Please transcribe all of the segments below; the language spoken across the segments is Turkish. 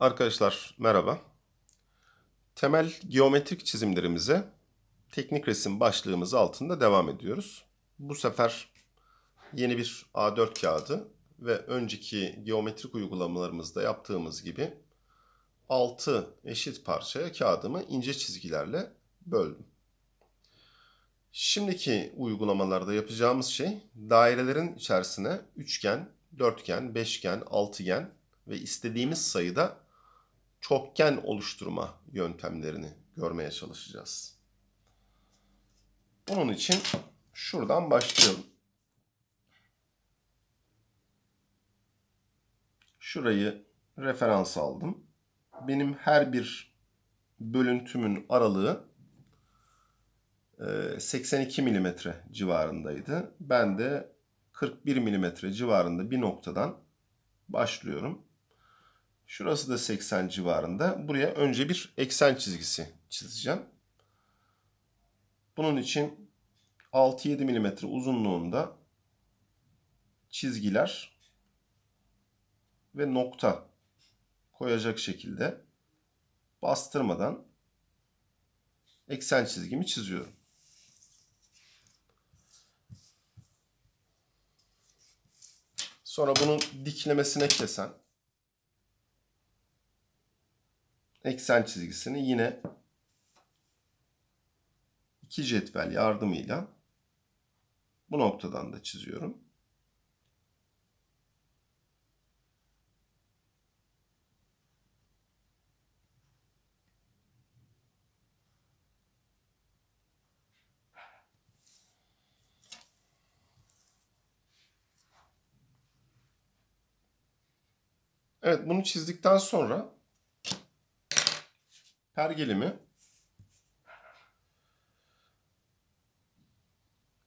Arkadaşlar merhaba. Temel geometrik çizimlerimize teknik resim başlığımız altında devam ediyoruz. Bu sefer yeni bir A4 kağıdı ve önceki geometrik uygulamalarımızda yaptığımız gibi 6 eşit parçaya kağıdımı ince çizgilerle böldüm. Şimdiki uygulamalarda yapacağımız şey dairelerin içerisine üçgen, dörtgen, beşgen, altıgen ve istediğimiz sayıda çokgen oluşturma yöntemlerini görmeye çalışacağız. Bunun için şuradan başlayalım. Şurayı referans aldım. Benim her bir bölüntümün aralığı 82 e, mm civarındaydı. Ben de 41 mm civarında bir noktadan başlıyorum. Şurası da 80 civarında. Buraya önce bir eksen çizgisi çizeceğim. Bunun için 6-7 mm uzunluğunda çizgiler ve nokta koyacak şekilde bastırmadan eksen çizgimi çiziyorum. Sonra bunun diklemesine kesen eksen çizgisini yine iki cetvel yardımıyla bu noktadan da çiziyorum. Evet bunu çizdikten sonra pergelimi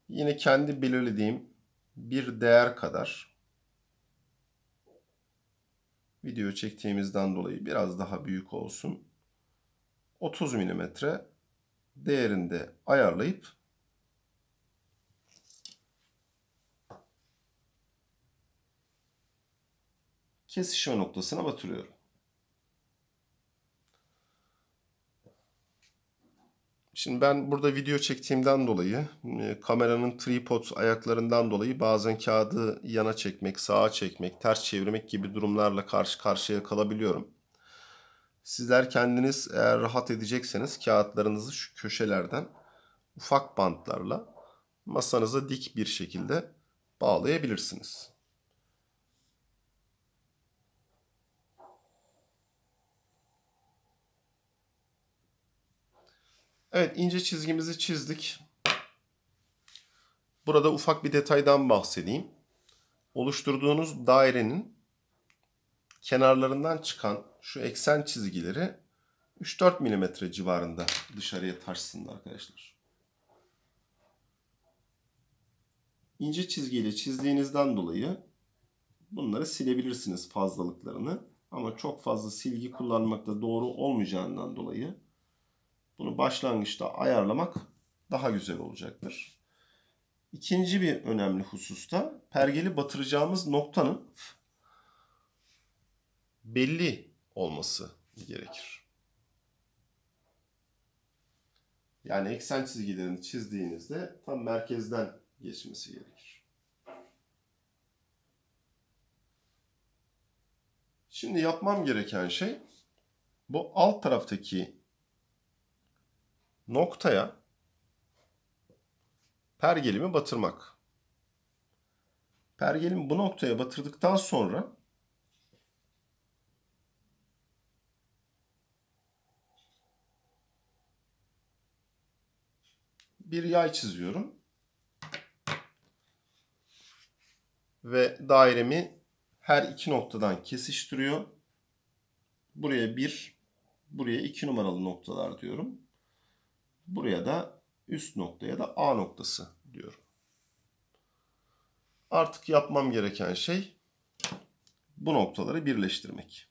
yine kendi belirlediğim bir değer kadar video çektiğimizden dolayı biraz daha büyük olsun. 30 mm değerinde ayarlayıp kesişme noktasına batırıyorum. Şimdi ben burada video çektiğimden dolayı e, kameranın tripod ayaklarından dolayı bazen kağıdı yana çekmek, sağa çekmek, ters çevirmek gibi durumlarla karşı karşıya kalabiliyorum. Sizler kendiniz eğer rahat edecekseniz kağıtlarınızı şu köşelerden ufak bantlarla masanıza dik bir şekilde bağlayabilirsiniz. Evet ince çizgimizi çizdik. Burada ufak bir detaydan bahsedeyim. Oluşturduğunuz dairenin kenarlarından çıkan şu eksen çizgileri 3-4 mm civarında dışarıya taşsın arkadaşlar. İnce çizgiyle çizdiğinizden dolayı bunları silebilirsiniz fazlalıklarını. Ama çok fazla silgi kullanmakta doğru olmayacağından dolayı bunu başlangıçta ayarlamak daha güzel olacaktır. İkinci bir önemli hususta pergeli batıracağımız noktanın belli olması gerekir. Yani eksen çizgilerini çizdiğinizde tam merkezden geçmesi gerekir. Şimdi yapmam gereken şey bu alt taraftaki noktaya pergelimi batırmak. Pergelimi bu noktaya batırdıktan sonra bir yay çiziyorum. Ve dairemi her iki noktadan kesiştiriyor. Buraya bir, buraya iki numaralı noktalar diyorum. Buraya da üst noktaya da A noktası diyorum. Artık yapmam gereken şey bu noktaları birleştirmek.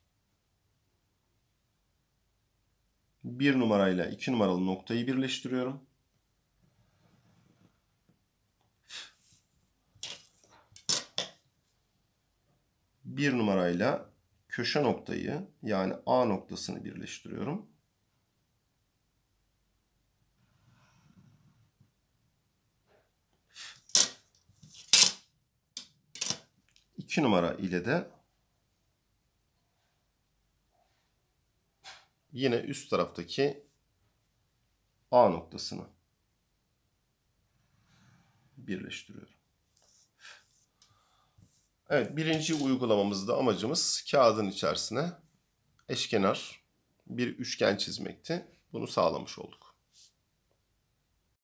Bir numarayla iki numaralı noktayı birleştiriyorum. Bir numarayla köşe noktayı yani A noktasını birleştiriyorum. 2 numara ile de yine üst taraftaki A noktasını birleştiriyorum. Evet birinci uygulamamızda amacımız kağıdın içerisine eşkenar bir üçgen çizmekti. Bunu sağlamış olduk.